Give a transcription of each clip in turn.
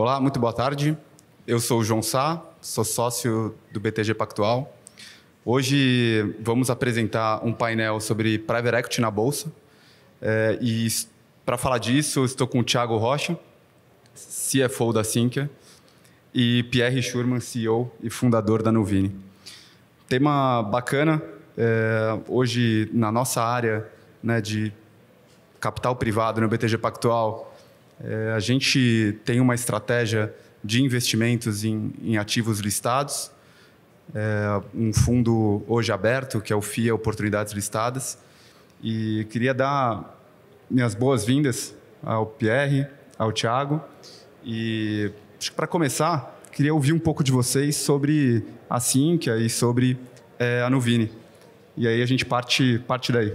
Olá, muito boa tarde. Eu sou o João Sá, sou sócio do BTG Pactual. Hoje vamos apresentar um painel sobre private equity na bolsa. É, e para falar disso, estou com o Thiago Rocha, CFO da Sinker, e Pierre Schurman, CEO e fundador da Nuvini. Tema bacana. É, hoje, na nossa área né, de capital privado no BTG Pactual, é, a gente tem uma estratégia de investimentos em, em ativos listados, é, um fundo hoje aberto, que é o FIA Oportunidades Listadas. E queria dar minhas boas-vindas ao Pierre, ao Thiago. E acho que para começar, queria ouvir um pouco de vocês sobre a Sinqia e sobre é, a Nuvini. E aí a gente parte, parte daí.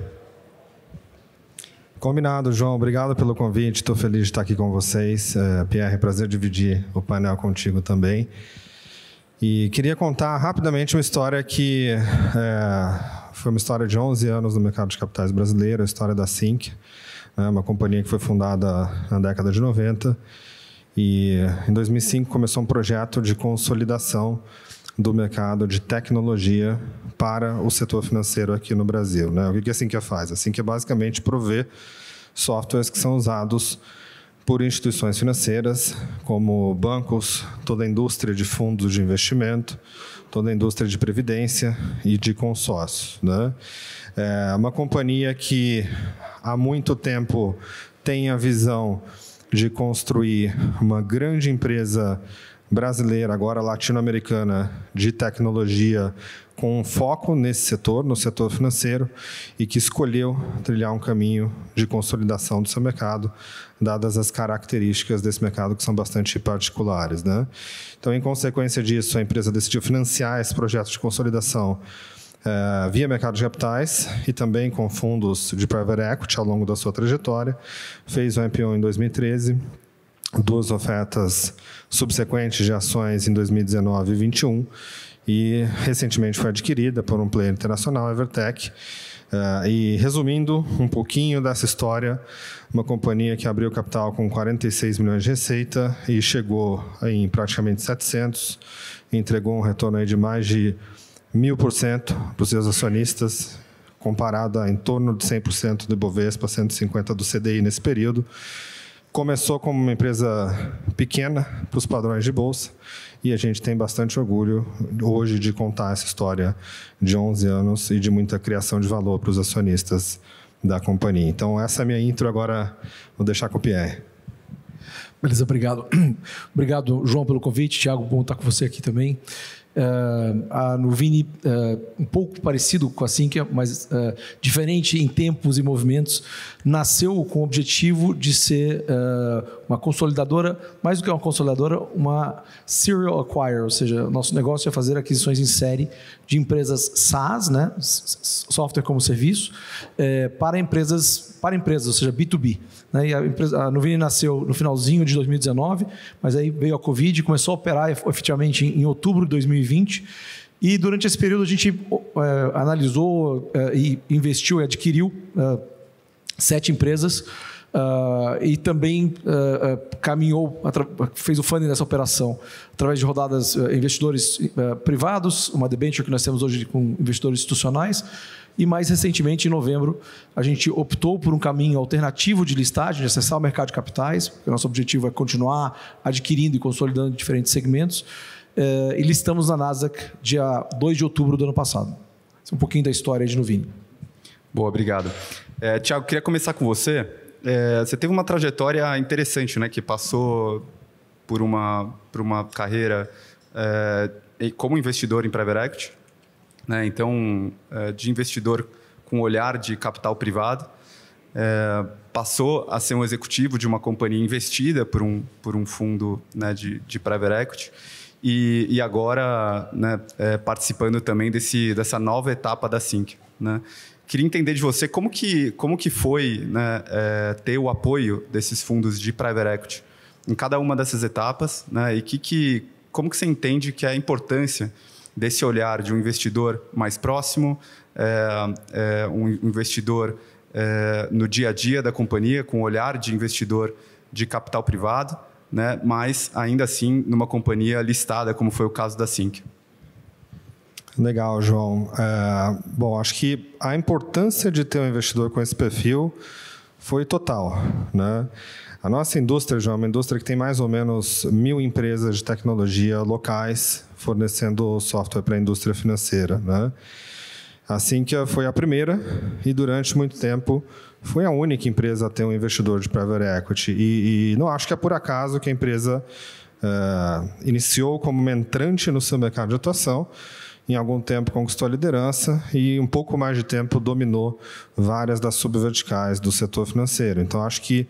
Combinado, João. Obrigado pelo convite. Estou feliz de estar aqui com vocês. É, Pierre, prazer dividir o painel contigo também. E queria contar rapidamente uma história que é, foi uma história de 11 anos no mercado de capitais brasileiro, a história da Sync, né, uma companhia que foi fundada na década de 90. E em 2005 começou um projeto de consolidação do mercado de tecnologia para o setor financeiro aqui no Brasil. Né? O que é a Sinqia é faz? A Sinqia é basicamente provê softwares que são usados por instituições financeiras, como bancos, toda a indústria de fundos de investimento, toda a indústria de previdência e de consórcio. Né? É uma companhia que há muito tempo tem a visão de construir uma grande empresa brasileira, agora latino-americana, de tecnologia, com foco nesse setor, no setor financeiro, e que escolheu trilhar um caminho de consolidação do seu mercado, dadas as características desse mercado que são bastante particulares. Né? Então, em consequência disso, a empresa decidiu financiar esse projeto de consolidação Uh, via mercado de capitais e também com fundos de private equity ao longo da sua trajetória. Fez o IPO em 2013 duas ofertas subsequentes de ações em 2019 e 2021 e recentemente foi adquirida por um player internacional, Evertech. Ah, uh, e resumindo um pouquinho dessa história, uma companhia que abriu capital com 46 milhões de receita e chegou em praticamente 700, entregou um retorno de mais de 1000% para os seus acionistas, comparado a em torno de 100% do Bovespa, 150% do CDI nesse período. Começou como uma empresa pequena para os padrões de bolsa e a gente tem bastante orgulho hoje de contar essa história de 11 anos e de muita criação de valor para os acionistas da companhia. Então, essa é a minha intro. Agora vou deixar com o Pierre. Beleza, obrigado. obrigado, João, pelo convite. Tiago, bom estar com você aqui também. Uh, ah, a Nuvini, uh, ah, um pouco parecido com a Sinqia, mas uh, diferente em tempos e movimentos, nasceu com o objetivo de ser uma consolidadora, mais do que uma consolidadora, uma serial acquirer, ou seja, nosso negócio é fazer aquisições em série de empresas SaaS, né, software como serviço, eh, para empresas para empresas, ou seja, B2B. Né? E a, empresa, a Nuvini nasceu no finalzinho de 2019, mas aí veio a Covid, começou a operar efetivamente em, em outubro de 2020 2020. E durante esse período a gente é, analisou é, e investiu e adquiriu é, sete empresas. Uh, e também uh, uh, caminhou, fez o funding dessa operação através de rodadas investidores privados, uma debenture que nós temos hoje com investidores institucionais, e mais recentemente, em novembro, a gente optou por um caminho alternativo de listagem, de acessar o mercado de capitais, porque o nosso objetivo é continuar adquirindo e consolidando diferentes segmentos. Eh, e listamos na Nasdaq dia 2 de outubro do ano passado. Esse é um pouquinho da história de Nuvini. Boa, obrigado. É, eh, Tiago, queria começar com você. É, você teve uma trajetória interessante, né? Que passou por uma, por uma carreira é, como investidor em private equity. Né? Então, é, de investidor com olhar de capital privado, passou a ser um executivo de uma companhia investida por um, por um fundo né, de, de private equity e, e agora né, é, participando também desse, dessa nova etapa da SINC. Né? Queria entender de você como que, como que foi né, é, ter o apoio desses fundos de private equity em cada uma dessas etapas né, e que, que, como que você entende que é a importância desse olhar de um investidor mais próximo, é, é, um investidor é, no dia a dia da companhia, com o olhar de investidor de capital privado, né? mas ainda assim numa companhia listada, como foi o caso da Sync. Legal, João. É, bom, acho que a importância de ter um investidor com esse perfil foi total. Né? A nossa indústria, João, é uma indústria que tem mais ou menos mil empresas de tecnologia locais fornecendo software para a indústria financeira. Né? A Sync foi a primeira e, durante muito tempo, foi a única empresa a ter um investidor de private equity. E, e não acho que é por acaso que a empresa uh, iniciou como uma entrante no seu mercado de atuação, em algum tempo conquistou a liderança e um pouco mais de tempo dominou várias das subverticais do setor financeiro. Então acho que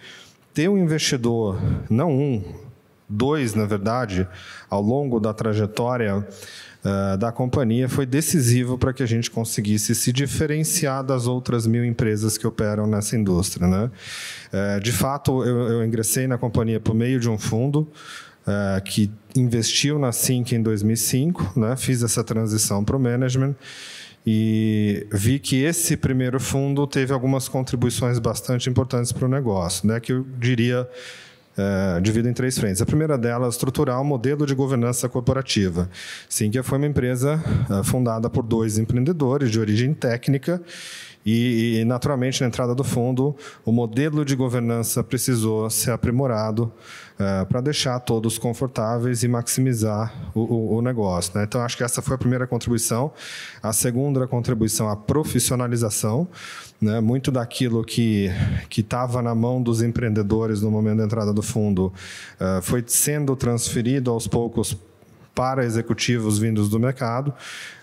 ter um investidor, não um, dois, na verdade, ao longo da trajetória uh, da companhia foi decisivo para que a gente conseguisse se diferenciar das outras mil empresas que operam nessa indústria. Né? Uh, de fato, eu, eu ingressei na companhia por meio de um fundo, Uh, que investiu na SINC em 2005, né? fiz essa transição para o management e vi que esse primeiro fundo teve algumas contribuições bastante importantes para o negócio, né? que eu diria eh, divido em três frentes. A primeira delas, estruturar o modelo de governança corporativa. que foi uma empresa eh, fundada por dois empreendedores de origem técnica e, e, naturalmente, na entrada do fundo, o modelo de governança precisou ser aprimorado é, para deixar todos confortáveis e maximizar o, o, o negócio. Né? Então, acho que essa foi a primeira contribuição. A segunda contribuição, a profissionalização. Né? Muito daquilo que estava na mão dos empreendedores no momento da entrada do fundo é, foi sendo transferido aos poucos para executivos vindos do mercado,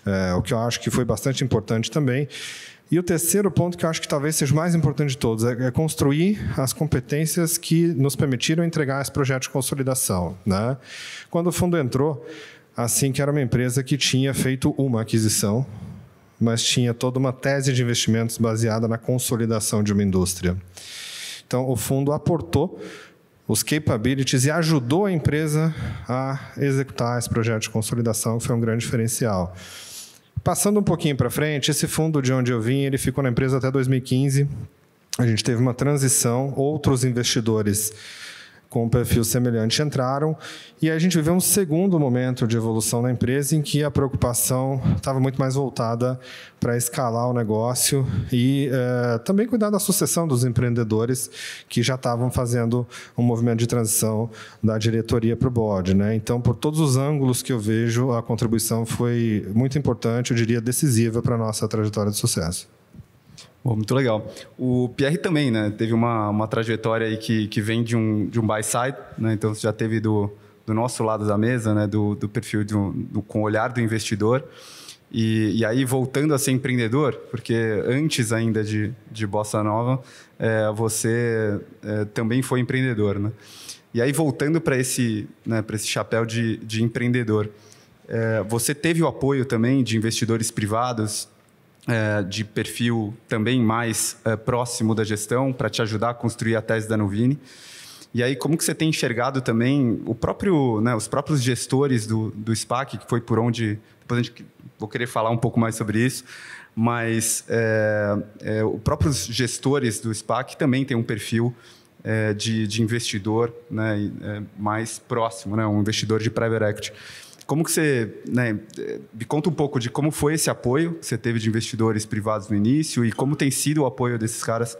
é, o que eu acho que foi bastante importante também. E o terceiro ponto, que eu acho que talvez seja o mais importante de todos, é, é construir as competências que nos permitiram entregar esse projeto de consolidação. Né? Quando o fundo entrou, assim que era uma empresa que tinha feito uma aquisição, mas tinha toda uma tese de investimentos baseada na consolidação de uma indústria. Então, o fundo aportou os capabilities e ajudou a empresa a executar esse projeto de consolidação, que foi um grande diferencial. Passando um pouquinho para frente, esse fundo de onde eu vim, ele ficou na empresa até 2015. A gente teve uma transição, outros investidores com um perfil semelhante entraram. E a gente viveu um segundo momento de evolução na empresa em que a preocupação estava muito mais voltada para escalar o negócio e eh, também cuidar da sucessão dos empreendedores que já estavam fazendo um movimento de transição da diretoria para o board. Né? Então, por todos os ângulos que eu vejo, a contribuição foi muito importante, eu diria decisiva para a nossa trajetória de sucesso. Bom, muito legal. O Pierre também, né? Teve uma, uma trajetória aí que, que vem de um, de um buy side, né? Então você já teve do, do nosso lado da mesa, né? Do, do perfil do, do, com o olhar do investidor. E, e, aí voltando a ser empreendedor, porque antes ainda de, de Bossa Nova, é, você é, também foi empreendedor, né? E aí voltando para esse, né, esse chapéu de, de empreendedor, é, você teve o apoio também de investidores privados é, de perfil também mais é, próximo da gestão para te ajudar a construir a tese da Novini. E aí, como que você tem enxergado também o próprio, né, os próprios gestores do, do SPAC, que foi por onde... Depois a gente, vou querer falar um pouco mais sobre isso, mas é, é, os próprios gestores do SPAC também têm um perfil é, de, de, investidor né, é, mais próximo, né, um investidor de private equity. Como que você, né, me conta um pouco de como foi esse apoio que você teve de investidores privados no início e como tem sido o apoio desses caras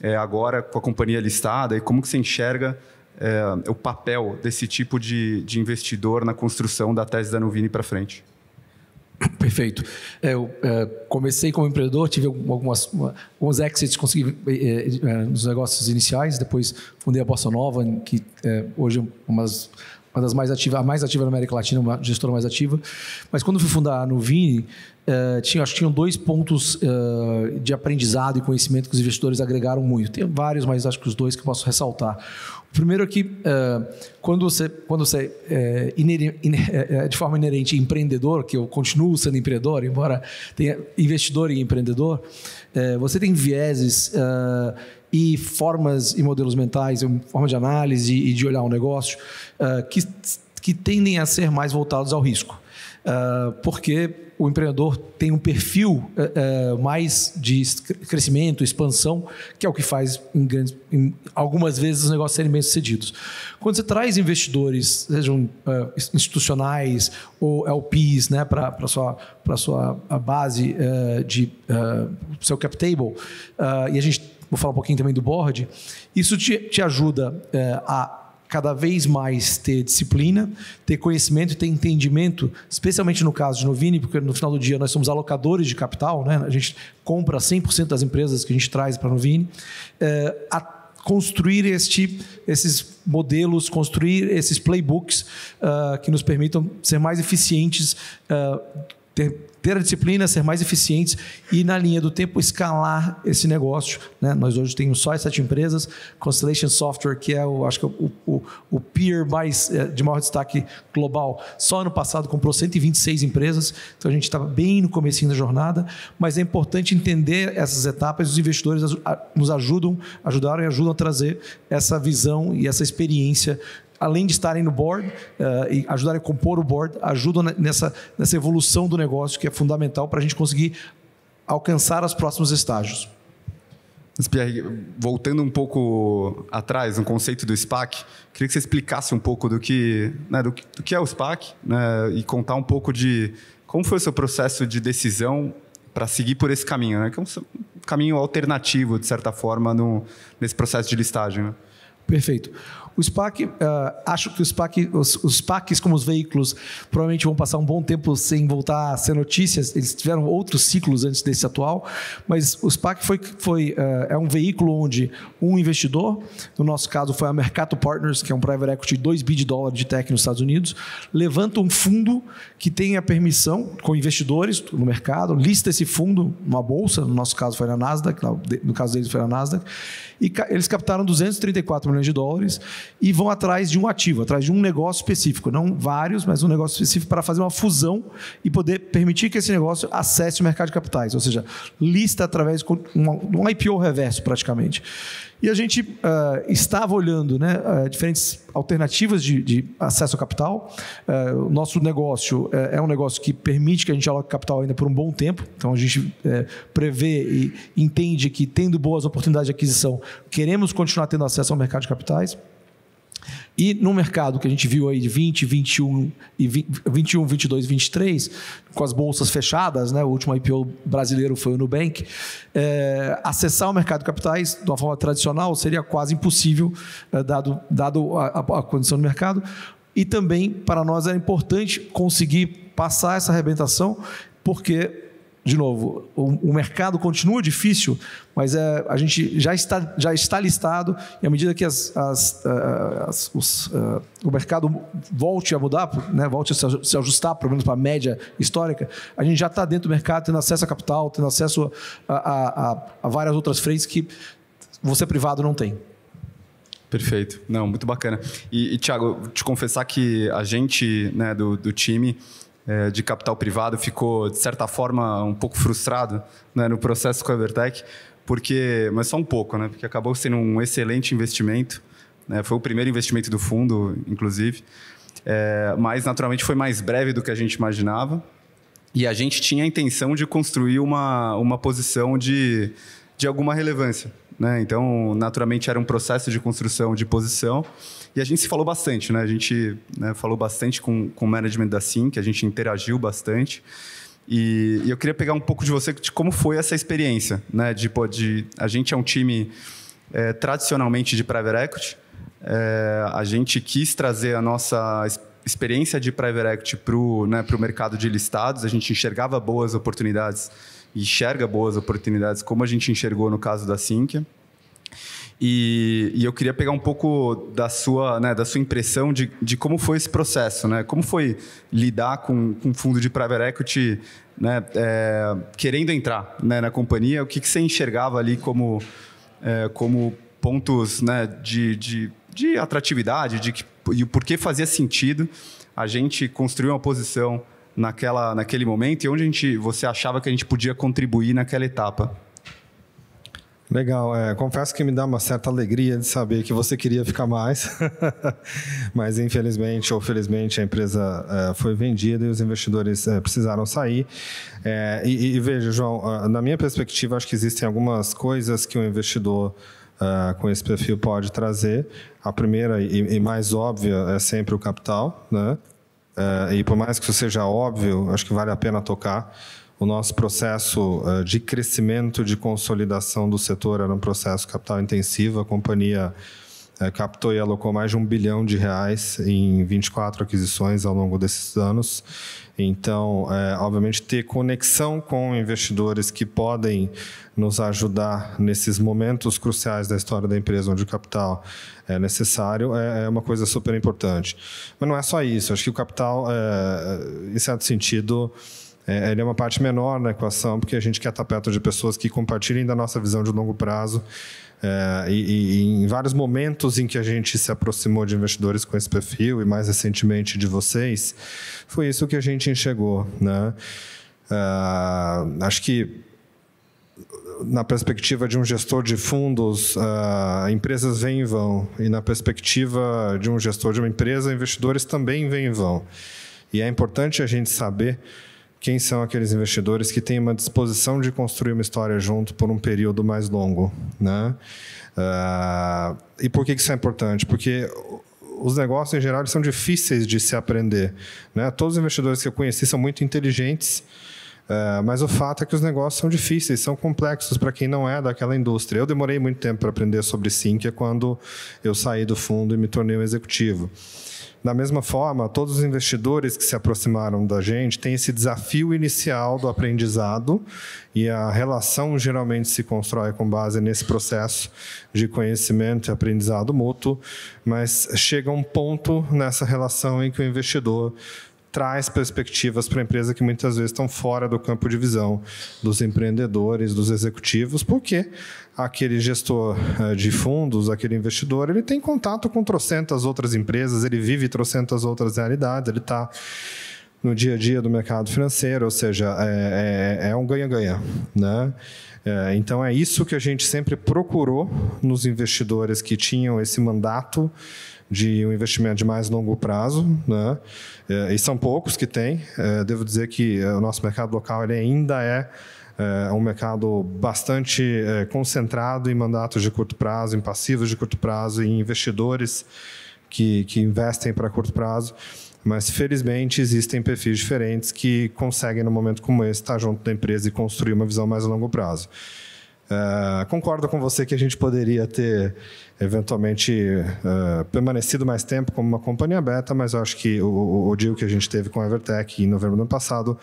é, agora com a companhia listada e como que você enxerga é, o papel desse tipo de, de investidor na construção da tese da Nuvini para frente? Perfeito. É, eu é, comecei como empreendedor, tive algumas, alguns exits, consegui é, é, nos negócios iniciais, depois fundei a Bossa Nova, que é, hoje é uma das uma das mais ativas, a mais ativa na América Latina, uma gestora mais ativa. Mas quando fui fundar a Nuvini, eh, tinha, acho que tinham dois pontos eh, de aprendizado e conhecimento que os investidores agregaram muito. Tem vários, mas acho que os dois que eu posso ressaltar. O primeiro é que eh, quando você, quando você é, de forma inerente empreendedor, que eu continuo sendo empreendedor, embora tenha investidor e empreendedor, você tem vieses e formas e modelos mentais, forma de análise e de olhar o um negócio, uh, que, que tendem a ser mais voltados ao risco. Uh, porque o empreendedor tem um perfil é, é mais de crescimento, expansão, que é o que faz em grandes, em, algumas vezes os negócios serem bem sucedidos. Quando você traz investidores, sejam é, institucionais ou LPs, né, para a sua, para sua base é, de é, seu cap table, é, e a gente vou falar um pouquinho também do board, isso te, te ajuda a cada vez mais ter disciplina, ter conhecimento, ter entendimento, especialmente no caso de Novini, porque no final do dia nós somos alocadores de capital, né? a gente compra 100% das empresas que a gente traz para Novini, eh, a construir este, esses modelos, construir esses playbooks uh, que nos permitam ser mais eficientes uh, ter, ter a disciplina, ser mais eficientes e, na linha do tempo, escalar esse negócio. Né? Nós hoje temos só sete empresas, Constellation Software, que é o, acho que é o, o, o peer mais, é, de maior destaque global, só ano passado comprou 126 empresas, então a gente estava tá bem no começo da jornada, mas é importante entender essas etapas, os investidores nos ajudam, ajudaram e ajudam a trazer essa visão e essa experiência além de estarem no board uh, e ajudarem a compor o board, ajudam nessa, nessa evolução do negócio, que é fundamental para a gente conseguir alcançar os próximos estágios. Mas Pierre, voltando um pouco atrás no conceito do SPAC, queria que você explicasse um pouco do que, né, do, do que é o SPAC né, e contar um pouco de como foi o seu processo de decisão para seguir por esse caminho, né, que é um caminho alternativo, de certa forma, no, nesse processo de listagem. Né? Perfeito. O SPAC, uh, acho que o SPAC, os, os SPACs como os veículos provavelmente vão passar um bom tempo sem voltar a ser notícias. Eles tiveram outros ciclos antes desse atual, mas o SPAC foi, foi uh, é um veículo onde um investidor, no nosso caso foi a Mercato Partners, que é um private equity 2 bilhões de dólares de tech nos Estados Unidos, levanta um fundo que tem a permissão com investidores no mercado, lista esse fundo numa bolsa, no nosso caso foi na Nasdaq, no caso deles foi na Nasdaq, e eles captaram 234 milhões de dólares e vão atrás de um ativo, atrás de um negócio específico, não vários, mas um negócio específico para fazer uma fusão e poder permitir que esse negócio acesse o mercado de capitais, ou seja, lista através de um IPO reverso praticamente. E a gente uh, estava olhando né, uh, diferentes alternativas de, de, acesso ao capital. Uh, nosso negócio é um negócio que permite que a gente aloque capital ainda por um bom tempo. Então a gente prevê e entende que, tendo boas oportunidades de aquisição, queremos continuar tendo acesso ao mercado de capitais. E no mercado que a gente viu aí de 20, 21 e 21, 22, 23, com as bolsas fechadas, né? O último IPO brasileiro foi o Nubank. É, acessar o mercado de capitais de uma forma tradicional seria quase impossível, é, dado, dado a, a, condição do mercado. E também para nós era importante conseguir passar essa arrebentação, porque de novo, o, o, mercado continua difícil, mas é, a gente já está, já está listado e à medida que as, as, eh, as, os, uh, o mercado volte a mudar, né, volte a se, ajustar, pelo menos para a média histórica, a gente já está dentro do mercado, tendo acesso a capital, tendo acesso a, a, a, a várias outras frentes que você privado não tem. Perfeito. Não, muito bacana. E, e Thiago, te confessar que a gente né, do, do time é, de capital privado ficou, de certa forma, um pouco frustrado né, no processo com a Evertech, porque, mas só um pouco, né, porque acabou sendo um excelente investimento, né, foi o primeiro investimento do fundo, inclusive, é, mas naturalmente foi mais breve do que a gente imaginava, e a gente tinha a intenção de construir uma, uma posição de, de alguma relevância. Né? Então, naturalmente, era um processo de construção de posição. E a gente se falou bastante, né? A gente né, falou bastante com, com o management da SIM, que a gente interagiu bastante. E, e, eu queria pegar um pouco de você de como foi essa experiência, né? De, de a gente é um time é, tradicionalmente de private equity. É, a gente quis trazer a nossa experiência de private equity para o né, mercado de listados. A gente enxergava boas oportunidades enxerga boas oportunidades, como a gente enxergou no caso da Sync. E, e, eu queria pegar um pouco da sua, né, da sua impressão de, de como foi esse processo, né? Como foi lidar com, o fundo de private equity, né, é, querendo entrar né, na companhia? O que, que você enxergava ali como, é, como pontos né, de, de, de atratividade de que, e por que fazia sentido a gente construir uma posição naquela, naquele momento e onde a gente, você achava que a gente podia contribuir naquela etapa? Legal, é, confesso que me dá uma certa alegria de saber que você queria ficar mais, mas infelizmente ou felizmente a empresa é, foi vendida e os investidores é, precisaram sair. É, e, e, veja, João, na minha perspectiva, acho que existem algumas coisas que um investidor é, com esse perfil pode trazer. A primeira e, e mais óbvia é sempre o capital, né? Ah, e por mais que isso seja óbvio, acho que vale a pena tocar. O nosso processo ah, de crescimento, de consolidação do setor era um processo capital intensivo. A companhia é, captou e alocou mais de um bilhão de reais em 24 aquisições ao longo desses anos. Então, é, obviamente, ter conexão com investidores que podem nos ajudar nesses momentos cruciais da história da empresa, onde o capital é necessário, é, é, uma coisa super importante. Mas não é só isso. Acho que o capital, é, em certo sentido, é, ele é uma parte menor na equação, porque a gente quer estar perto de pessoas que compartilhem da nossa visão de longo prazo é, e, e, em vários momentos em que a gente se aproximou de investidores com esse perfil e mais recentemente de vocês, foi isso que a gente enxergou. Né? É, acho que na perspectiva de um gestor de fundos, é, empresas vêm e vão. E na perspectiva de um gestor de uma empresa, investidores também vêm e vão. E é importante a gente saber quem são aqueles investidores que têm uma disposição de construir uma história junto por um período mais longo. Né? Uh, e por que isso é importante? Porque os negócios em geral são difíceis de se aprender. Né? Todos os investidores que eu conheci são muito inteligentes, uh, mas o fato é que os negócios são difíceis, são complexos para quem não é daquela indústria. Eu demorei muito tempo para aprender sobre SINC, é quando eu saí do fundo e me tornei um executivo. Da mesma forma, todos os investidores que se aproximaram da gente têm esse desafio inicial do aprendizado e a relação geralmente se constrói com base nesse processo de conhecimento e aprendizado mútuo, mas chega um ponto nessa relação em que o investidor traz perspectivas para a empresa que muitas vezes estão fora do campo de visão dos empreendedores, dos executivos, porque aquele gestor eh, de fundos, aquele investidor, ele tem contato com trocentas outras empresas, ele vive trocentas outras realidades, ele está no dia a dia do mercado financeiro, ou seja, é, é, é um ganha-ganha. Né? É, então, é isso que a gente sempre procurou nos investidores que tinham esse mandato de um investimento de mais longo prazo, né? É, e são poucos que têm. É, devo dizer que é, o nosso mercado local ele ainda é um mercado bastante concentrado em mandatos de curto prazo, em passivos de curto prazo, em investidores que, que investem para curto prazo. Mas, felizmente, existem perfis diferentes que conseguem, no momento como esse, estar junto da empresa e construir uma visão mais a longo prazo. É, concordo com você que a gente poderia ter eventualmente uh, permanecido mais tempo como uma companhia beta, mas eu acho que o, o, deal que a gente teve com a Evertech em novembro do ano passado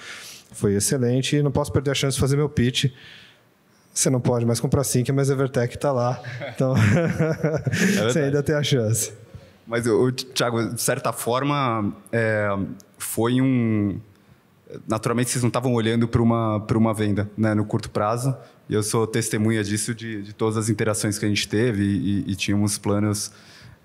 foi excelente e não posso perder a chance de fazer meu pitch. Você não pode mais comprar Sync, mas a Evertech está lá, então é você ainda tem a chance. Mas, o Tiago, de certa forma, é, foi um, naturalmente vocês não estavam olhando para uma, para uma venda né, no curto prazo. E eu sou testemunha disso, de, de todas as interações que a gente teve e, e, tínhamos planos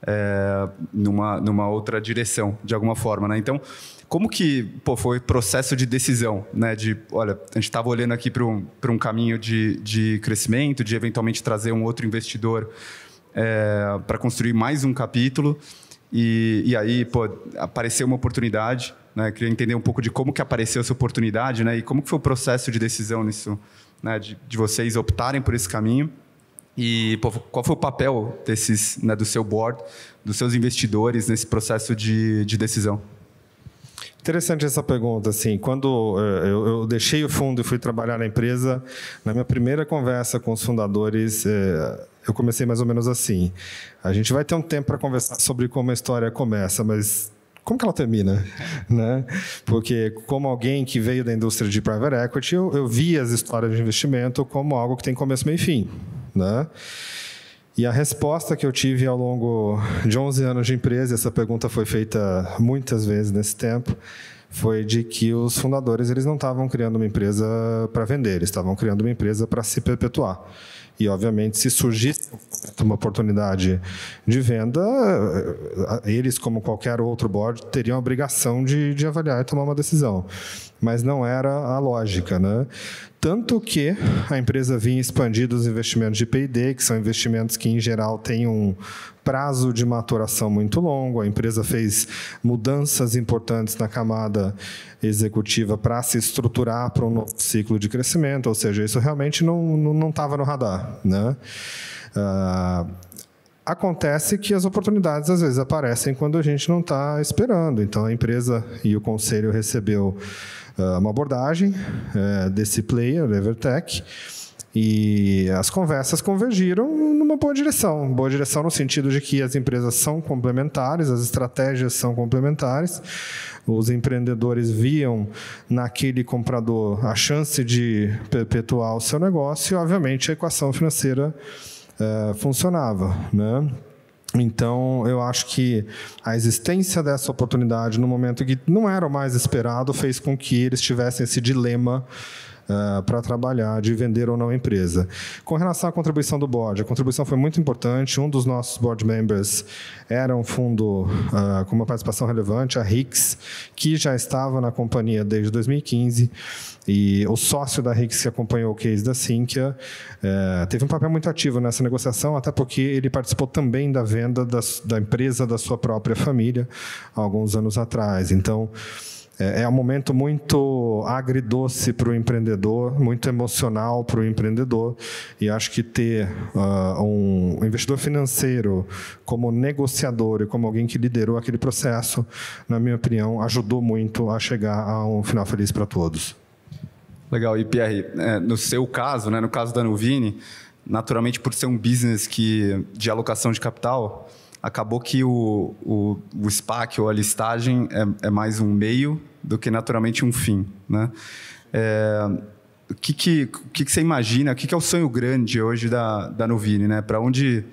é, numa, numa outra direção, de alguma forma. Né? Então, como que pô, foi processo de decisão? Né? De, olha, a gente estava olhando aqui para um, para um caminho de, de crescimento, de eventualmente trazer um outro investidor é, eh, para construir mais um capítulo. E, e aí, pô, apareceu uma oportunidade, né? Queria entender um pouco de como que apareceu essa oportunidade, né? E como que foi o processo de decisão nisso, né? De, de vocês optarem por esse caminho. E pô, qual foi o papel desses, né, do seu board, dos seus investidores nesse processo de, de decisão? Interessante essa pergunta. Assim, quando eh, eu, deixei o fundo e fui trabalhar na empresa, na minha primeira conversa com os fundadores, eh, eu comecei mais ou menos assim. A gente vai ter um tempo para conversar sobre como a história começa, mas como que ela termina, né? Porque como alguém que veio da indústria de private equity, eu, eu vi as histórias de investimento como algo que tem começo, meio e fim, né? E a resposta que eu tive ao longo de 11 anos de empresa, essa pergunta foi feita muitas vezes nesse tempo, foi de que os fundadores eles não estavam criando uma empresa para vender, eles estavam criando uma empresa para se perpetuar. E, obviamente, se surgisse uma oportunidade de venda, eles, como qualquer outro board, teriam a obrigação de, de avaliar e tomar uma decisão. Mas não era a lógica. Né? tanto que a empresa vinha expandindo os investimentos de P&D, que são investimentos que, em geral, têm um prazo de maturação muito longo. A empresa fez mudanças importantes na camada executiva para se estruturar para um novo ciclo de crescimento, ou seja, isso realmente não estava não, não no radar. Né? Ah, acontece que as oportunidades às vezes aparecem quando a gente não está esperando. Então, a empresa e o conselho recebeu ah, uma abordagem eh, desse player, Evertech, e as conversas convergiram numa boa direção. Boa direção no sentido de que as empresas são complementares, as estratégias são complementares, os empreendedores viam naquele comprador a chance de perpetuar o seu negócio e, obviamente, a equação financeira eh, funcionava. Né? Então, eu acho que a existência dessa oportunidade no momento que não era o mais esperado fez com que eles tivessem esse dilema eh, para trabalhar, de vender ou não a empresa. Com relação à contribuição do board, a contribuição foi muito importante. Um dos nossos board members era um fundo uh, com uma participação relevante, a RICS, que já estava na companhia desde 2015. E o sócio da RICS que acompanhou o case da Sinqia uh, eh, teve um papel muito ativo nessa negociação, até porque ele participou também da venda da, da empresa da sua própria família alguns anos atrás. Então, é, é, um momento muito agridoce para o empreendedor, muito emocional para o empreendedor. E acho que ter uh, um investidor financeiro como negociador e como alguém que liderou aquele processo, na minha opinião, ajudou muito a chegar a um final feliz para todos. Legal. E, Pierre, é, no seu caso, né, no caso da Nuvini, naturalmente por ser um business que, de alocação de capital, acabou que o, o, o SPAC ou a listagem é, é, mais um meio do que naturalmente um fim. Né? É, o que, que, o que, que você imagina, o que, que é o sonho grande hoje da, da Novine? Né? Para onde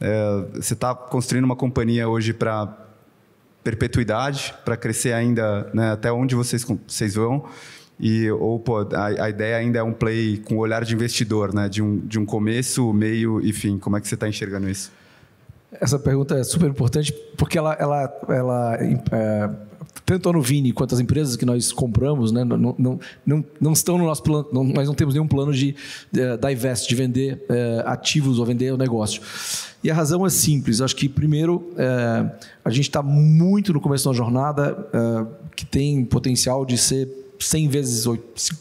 é, você está construindo uma companhia hoje para perpetuidade, para crescer ainda né? até onde vocês, vocês vão? E, ou pô, a, a, ideia ainda é um play com o olhar de investidor, né? de, um, de um começo, meio e fim. Como é que você está enxergando isso? Essa pergunta é super importante porque ela, ela, ela é, tanto a Novini quanto as empresas que nós compramos, né, não, não, não, não estão no nosso plano, não, nós não temos nenhum plano de uh, é, divest, de vender é, ativos ou vender o negócio. E a razão é simples, acho que primeiro é, a gente está muito no começo da jornada que tem potencial de ser 100 vezes,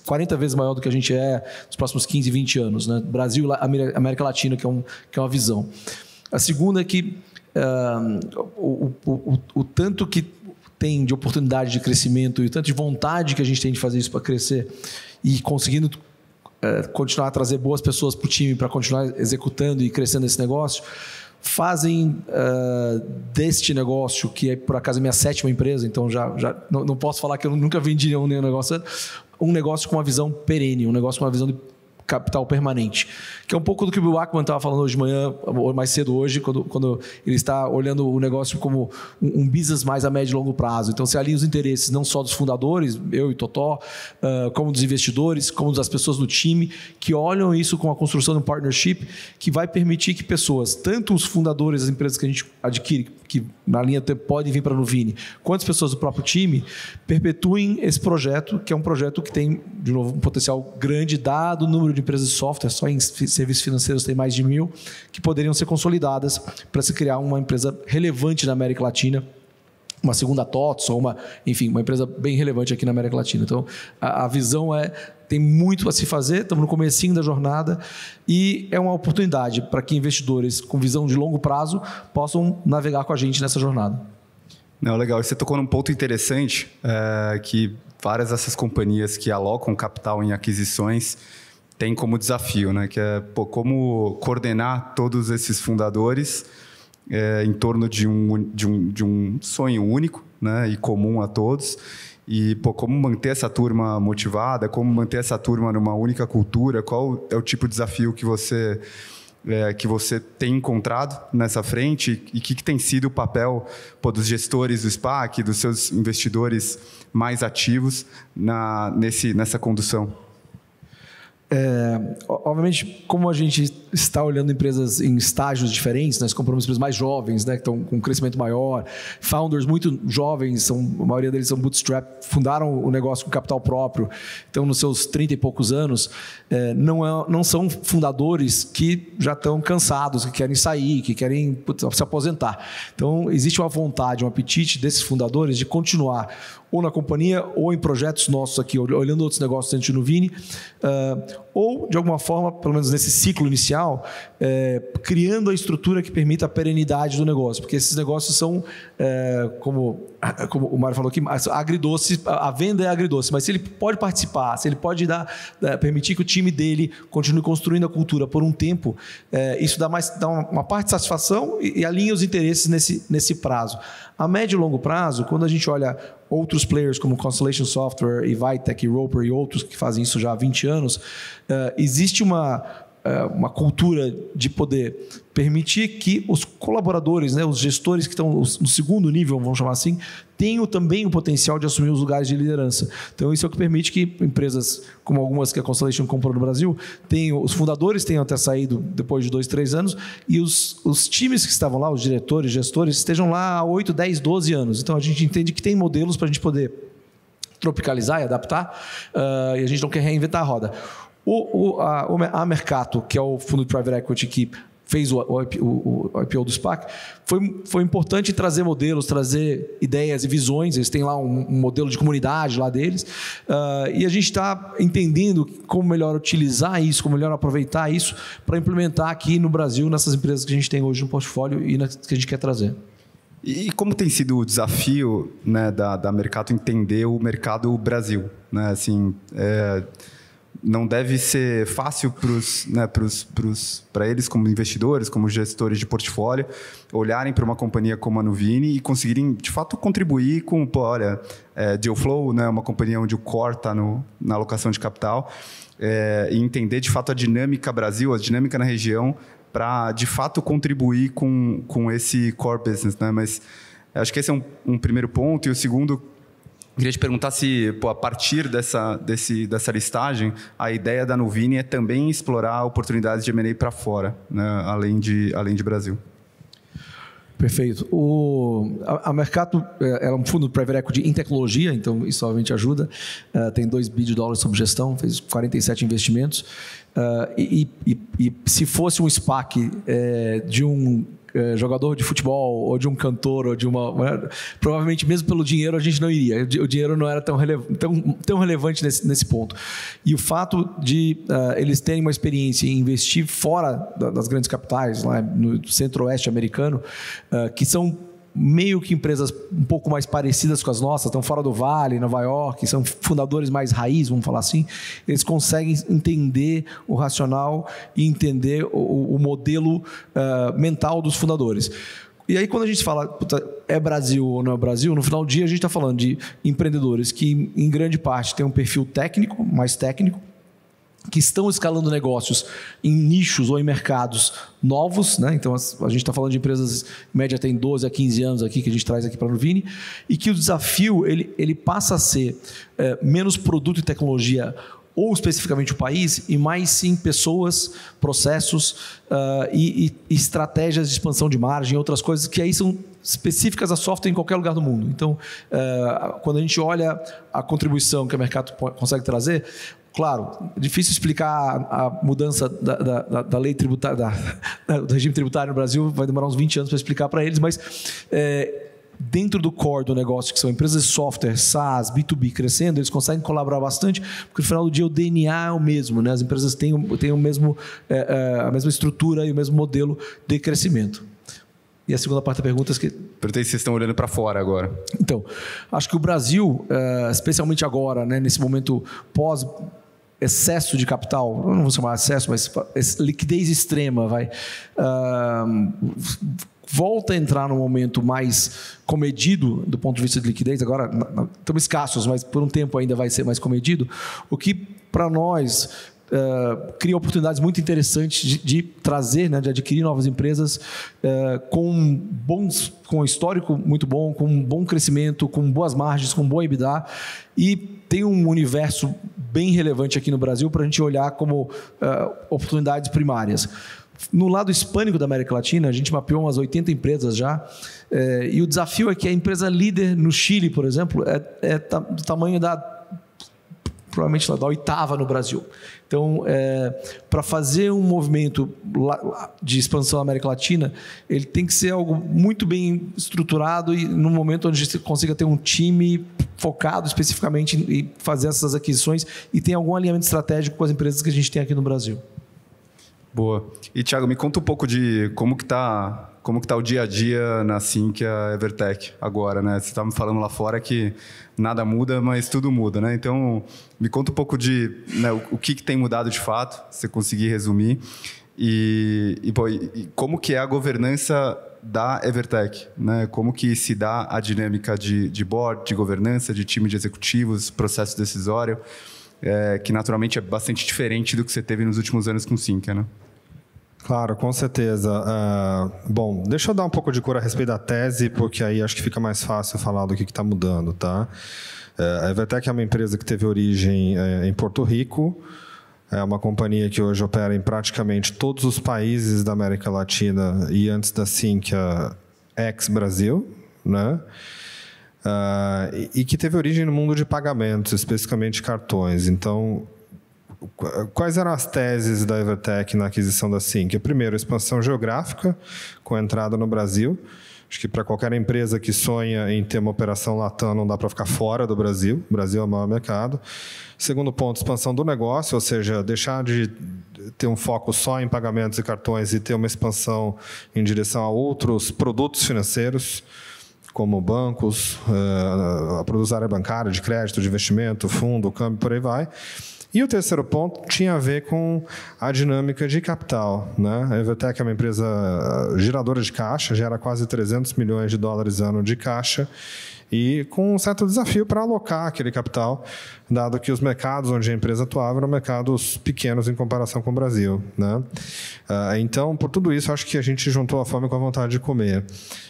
40 vezes maior do que a gente é nos próximos 15, 20 anos. Né? Brasil, América Latina, que é, um, que é uma visão. A segunda é que uh, o, o, o, o tanto que tem de oportunidade de crescimento e o tanto de vontade que a gente tem de fazer isso para crescer e conseguindo eh, continuar a trazer boas pessoas para o time para continuar executando e crescendo esse negócio, fazem uh, deste negócio, que é por acaso minha sétima empresa, então já, já não, não posso falar que eu nunca vendi nenhum, nenhum negócio, um negócio com uma visão perene, um negócio com uma visão de capital permanente. Que é um pouco do que o Bill Ackman estava falando hoje de manhã, ou mais cedo hoje, quando, quando ele está olhando o negócio como um, um, business mais a médio e longo prazo. Então, você alinha os interesses não só dos fundadores, eu e Totó, uh, como dos investidores, como das pessoas do time, que olham isso com a construção de um partnership que vai permitir que pessoas, tanto os fundadores das empresas que a gente adquire, que na linha podem tempo vir para a Nuvini, quantas pessoas do próprio time perpetuem esse projeto, que é um projeto que tem, de novo, um potencial grande, dado o número de empresas de software, só em serviços financeiros tem mais de mil, que poderiam ser consolidadas para se criar uma empresa relevante na América Latina uma segunda TOTS ou uma, enfim, uma empresa bem relevante aqui na América Latina. Então, a, a visão é tem muito a se fazer, estamos no comecinho da jornada e é uma oportunidade para que investidores com visão de longo prazo possam navegar com a gente nessa jornada. Não, legal. Você tocou num ponto interessante é, que várias dessas companhias que alocam capital em aquisições têm como desafio, né? Que é pô, como coordenar todos esses fundadores é, em torno de um, de, um, de um sonho único né, e comum a todos e, pô, como manter essa turma motivada, como manter essa turma numa única cultura, qual é o tipo de desafio que você é, que você tem encontrado nessa frente e o que, que, tem sido o papel pô, dos gestores do SPAC, dos seus investidores mais ativos na, nesse, nessa condução? É, obviamente, como a gente está olhando empresas em estágios diferentes, nós né, compramos empresas mais jovens, né, que estão com um crescimento maior, founders muito jovens, são, a maioria deles são bootstrap, fundaram o negócio com capital próprio, então nos seus 30 e poucos anos, é, não, é, não são fundadores que já estão cansados, que querem sair, que querem putz, se aposentar. Então, existe uma vontade, um apetite desses fundadores de continuar ou na companhia, ou em projetos nossos aqui, olhando outros negócios dentro do Vini, uh, ou, de alguma forma, pelo menos nesse ciclo inicial, eh, criando a estrutura que permita a perenidade do negócio, porque esses negócios são, eh, como, como o Mário falou aqui, agridoce, a venda é agridoce, mas se ele pode participar, se ele pode dar, eh, permitir que o time dele continue construindo a cultura por um tempo, isso dá, mais, dá uma, uma parte de satisfação e, e alinha os interesses nesse, nesse prazo. A médio e longo prazo, quando a gente olha outros players como Constellation Software e Vitec, e Roper e outros que fazem isso já há 20 anos, eh, existe uma é, uma cultura de poder permitir que os colaboradores, né, os gestores que estão no segundo nível, vamos chamar assim, tenham também o potencial de assumir os lugares de liderança. Então, isso é o que permite que empresas como algumas que a Constellation comprou no Brasil, tenham, os fundadores tenham até saído depois de dois, três anos, e os, os times que estavam lá, os diretores, gestores, estejam lá há 8, 10, 12 anos. Então, a gente entende que tem modelos para a gente poder tropicalizar e adaptar, uh, e a gente não quer reinventar a roda. O, o, a, a Mercato, que é o fundo de private equity que fez o, o, o, o IPO do SPAC, foi, foi importante trazer modelos, trazer ideias e visões. Eles têm lá um, um modelo de comunidade lá deles. Uh, e a gente está entendendo como melhor utilizar isso, como melhor aproveitar isso para implementar aqui no Brasil, nessas empresas que a gente tem hoje no portfólio e nas que a gente quer trazer. E como tem sido o desafio né, da, da Mercato entender o mercado Brasil? Né? Assim, é não deve ser fácil para né, eles, como investidores, como gestores de portfólio, olharem para uma companhia como a Nuvini e conseguirem, de fato, contribuir com, pô, olha, é, Dealflow, né, uma companhia onde o core está na alocação de capital, é, e entender, de fato, a dinâmica Brasil, a dinâmica na região, para, de fato, contribuir com, com esse core business. Né? Mas acho que esse é um, um primeiro ponto. E o segundo, Queria te perguntar se, pô, a partir dessa, desse, dessa listagem, a ideia da Nuvini é também explorar oportunidades de M&A para fora, né? além, de, além de Brasil. Perfeito. O, a, a Mercato é, é um fundo private equity em tecnologia, então isso obviamente ajuda. Uh, tem 2 bilhões de dólares sob gestão, fez 47 investimentos. Uh, e, e, e, se fosse um SPAC é, de um é, jogador de futebol, ou de um cantor, ou de uma. Né, provavelmente, mesmo pelo dinheiro, a gente não iria. O dinheiro não era tão, relev tão, tão relevante nesse, nesse ponto. E o fato de uh, eles terem uma experiência em investir fora da, das grandes capitais, lá no centro-oeste americano, uh, que são meio que empresas um pouco mais parecidas com as nossas, estão fora do Vale, Nova York, são fundadores mais raiz, vamos falar assim, eles conseguem entender o racional e entender o, o modelo uh, mental dos fundadores. E aí, quando a gente fala puta, é Brasil ou não é Brasil, no final do dia a gente está falando de empreendedores que, em grande parte, têm um perfil técnico, mais técnico, que estão escalando negócios em nichos ou em mercados novos, né? Então a gente está falando de empresas em média tem 12 a 15 anos aqui que a gente traz aqui para a Nuvini e que o desafio ele, ele passa a ser é, menos produto e tecnologia ou especificamente o país, e mais sim pessoas, processos uh, e, e, estratégias de expansão de margem, outras coisas que aí são específicas a software em qualquer lugar do mundo. Então, uh, quando a gente olha a contribuição que o mercado consegue trazer, Claro, difícil explicar a, mudança da, da, da lei tributária, da, do regime tributário no Brasil, vai demorar uns 20 anos para explicar para eles, mas é, dentro do core do negócio, que são empresas de software, SaaS, B2B crescendo, eles conseguem colaborar bastante, porque no final do dia o DNA é o mesmo, né? as empresas têm, têm o mesmo, é, é, a mesma estrutura e o mesmo modelo de crescimento. E a segunda parte da pergunta... É que... Perguntei se vocês estão olhando para fora agora. Então, acho que o Brasil, eh, especialmente agora, né, nesse momento pós excesso de capital, não vou chamar excesso, mas liquidez extrema, vai. Uh, volta a entrar num momento mais comedido do ponto de vista de liquidez, agora estamos escassos, mas por um tempo ainda vai ser mais comedido, o que para nós Uh, cria oportunidades muito interessantes de, de, trazer, né, de adquirir novas empresas uh, com bons, com um histórico muito bom, com um bom crescimento, com boas margens, com boa EBITDA e tem um universo bem relevante aqui no Brasil para a gente olhar como uh, oportunidades primárias. No lado hispânico da América Latina, a gente mapeou umas 80 empresas já, e o desafio é que a empresa líder no Chile, por exemplo, é, é do tamanho da provavelmente lá da é oitava no Brasil. Então, é, para fazer um movimento de expansão na América Latina, ele tem que ser algo muito bem estruturado e num momento onde você consiga ter um time focado especificamente e fazer essas aquisições e tem algum alinhamento estratégico com as empresas que a gente tem aqui no Brasil. Boa. E Thiago, me conta um pouco de como que está como que está o dia a dia na Sync, a Evertech agora, né? Você tá me falando lá fora que nada muda, mas tudo muda, né? Então, me conta um pouco de né, o, o que, que tem mudado de fato, se você conseguir resumir. E, e, pô, e, como que é a governança da Evertech, né? Como que se dá a dinâmica de, de board, de governança, de time de executivos, processo decisório, é, que naturalmente é bastante diferente do que você teve nos últimos anos com o né? Claro, com certeza. Uh, bom, deixa eu dar um pouco de cor a respeito da tese, porque aí acho que fica mais fácil falar do que está mudando, tá? Uh, a Evertec é uma empresa que teve origem uh, em Porto Rico, é uma companhia que hoje opera em praticamente todos os países da América Latina e antes da Cinca, ex-Brasil, né? Uh, e que teve origem no mundo de pagamentos, especificamente cartões. Então, Quais eram as teses da Evertech na aquisição da SINC? Primeiro, expansão geográfica, com a entrada no Brasil. Acho que para qualquer empresa que sonha em ter uma operação Latam, não dá para ficar fora do Brasil. O Brasil é o maior mercado. Segundo ponto, expansão do negócio, ou seja, deixar de ter um foco só em pagamentos e cartões e ter uma expansão em direção a outros produtos financeiros, como bancos, eh, a produção área bancária, de crédito, de investimento, fundo, câmbio, por aí vai. E o terceiro ponto tinha a ver com a dinâmica de capital. Né? A Evotec é uma empresa ah, geradora de caixa, gera quase 300 milhões de dólares ano de caixa e com um certo desafio para alocar aquele capital dado que os mercados onde a empresa atuava eram mercados pequenos em comparação com o Brasil. Né? Ah, então, por tudo isso, acho que a gente juntou a fome com a vontade de comer.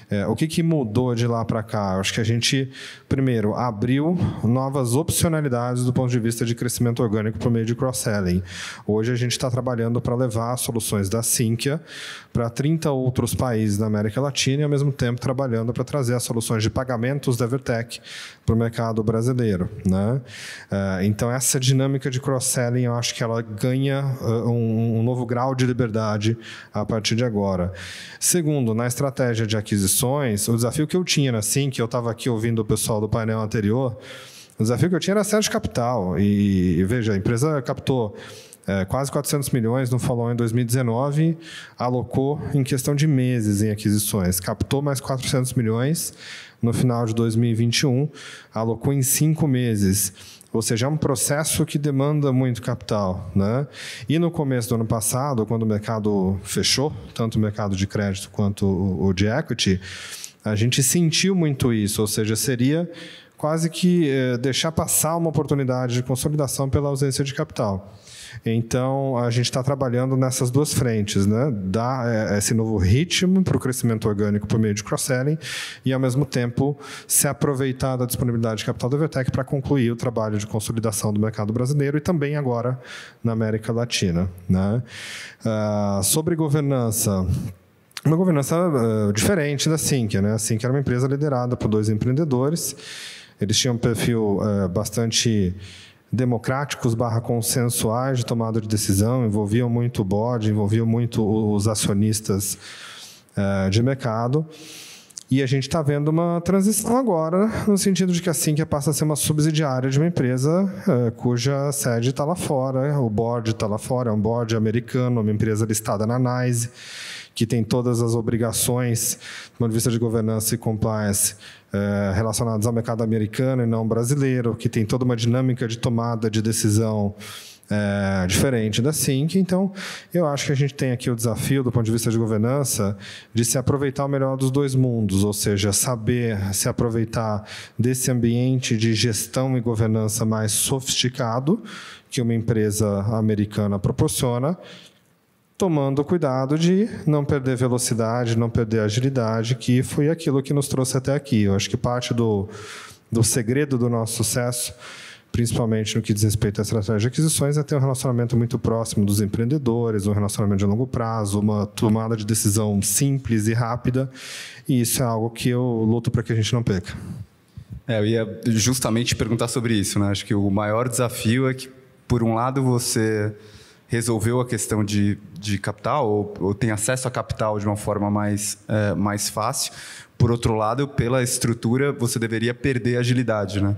É, o que, que mudou de lá para cá? Acho que a gente, primeiro, abriu novas opcionalidades do ponto de vista de crescimento orgânico por meio de cross-selling. Hoje a gente está trabalhando para levar soluções da Sinqia para 30 outros países da América Latina e, ao mesmo tempo, trabalhando para trazer as soluções de pagamentos da Evertech para o mercado brasileiro. Né? Ah, então, essa dinâmica de cross-selling, eu acho que ela ganha uh, um, um, novo grau de liberdade a partir de agora. Segundo, na estratégia de aquisições, o desafio que eu tinha, assim, que eu estava aqui ouvindo o pessoal do painel anterior, o desafio que eu tinha era acesso de capital. E, e veja, a empresa captou é, quase 400 milhões no follow em 2019, alocou em questão de meses em aquisições, captou mais 400 milhões no final de 2021, alocou em cinco meses. Ou seja, é um processo que demanda muito capital. Né? E no começo do ano passado, quando o mercado fechou, tanto o mercado de crédito quanto o de equity, a gente sentiu muito isso. Ou seja, seria quase que eh, deixar passar uma oportunidade de consolidação pela ausência de capital. Então, a gente está trabalhando nessas duas frentes, né? Dar é, esse novo ritmo para o crescimento orgânico por meio de cross-selling e, ao mesmo tempo, se aproveitar da disponibilidade de capital da Evertec para concluir o trabalho de consolidação do mercado brasileiro e também agora na América Latina. Né? Uh, sobre governança uma governança uh, diferente da Sync. Né? A Sync era uma empresa liderada por dois empreendedores. Eles tinham um perfil uh, bastante democráticos barra consensuais de tomada de decisão, envolviam muito o board, envolviam muito os acionistas eh, de mercado. E a gente está vendo uma transição agora, no sentido de que a Sinqia passa a ser uma subsidiária de uma empresa eh, cuja sede está lá fora, o board está lá fora, é um board americano, uma empresa listada na NYSE que tem todas as obrigações do ponto de vista de governança e compliance eh, relacionadas ao mercado americano e não brasileiro, que tem toda uma dinâmica de tomada de decisão é, diferente da SINC. Então, eu acho que a gente tem aqui o desafio, do ponto de vista de governança, de se aproveitar o melhor dos dois mundos, ou seja, saber se aproveitar desse ambiente de gestão e governança mais sofisticado que uma empresa americana proporciona tomando cuidado de não perder velocidade, não perder agilidade, que foi aquilo que nos trouxe até aqui. Eu acho que parte do, do segredo do nosso sucesso principalmente no que diz respeito à estratégia de aquisições, é ter um relacionamento muito próximo dos empreendedores, um relacionamento de longo prazo, uma tomada de decisão simples e rápida. E isso é algo que eu luto para que a gente não perca. É, eu ia justamente perguntar sobre isso. Né? Acho que o maior desafio é que, por um lado, você resolveu a questão de, de capital ou, ou tem acesso a capital de uma forma mais, é, mais fácil. Por outro lado, pela estrutura, você deveria perder agilidade, né?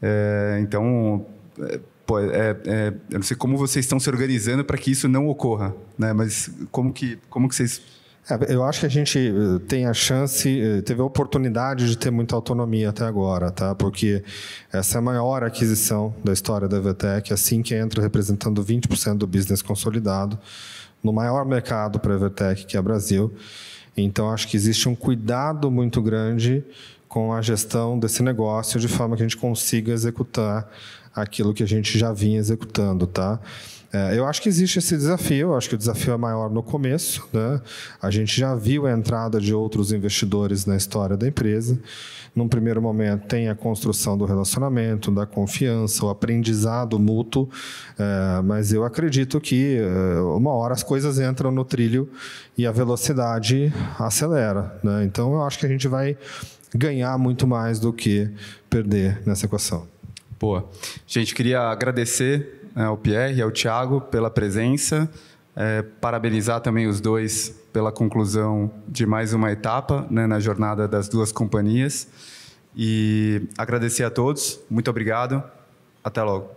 É, então, é, pô, é, é, eu não sei como vocês estão se organizando para que isso não ocorra, né? Mas como que, como que vocês é, eu acho que a gente eh, tem a chance, eh, teve a oportunidade de ter muita autonomia até agora, tá? Porque essa é a maior aquisição da história da VTEC, assim que entra representando 20% do business consolidado no maior mercado para a VTEC, que é o Brasil. Então, acho que existe um cuidado muito grande com a gestão desse negócio, de forma que a gente consiga executar aquilo que a gente já vinha executando, tá? É, eu acho que existe esse desafio, eu acho que o desafio é maior no começo. Né? A gente já viu a entrada de outros investidores na história da empresa. Num primeiro momento, tem a construção do relacionamento, da confiança, o aprendizado mútuo, é, mas eu acredito que é, uma hora as coisas entram no trilho e a velocidade acelera. Né? Então, eu acho que a gente vai ganhar muito mais do que perder nessa equação. Boa. Gente, queria agradecer né, ao Pierre e ao Tiago pela presença. É, parabenizar também os dois pela conclusão de mais uma etapa né, na jornada das duas companhias. E agradecer a todos. Muito obrigado. Até logo.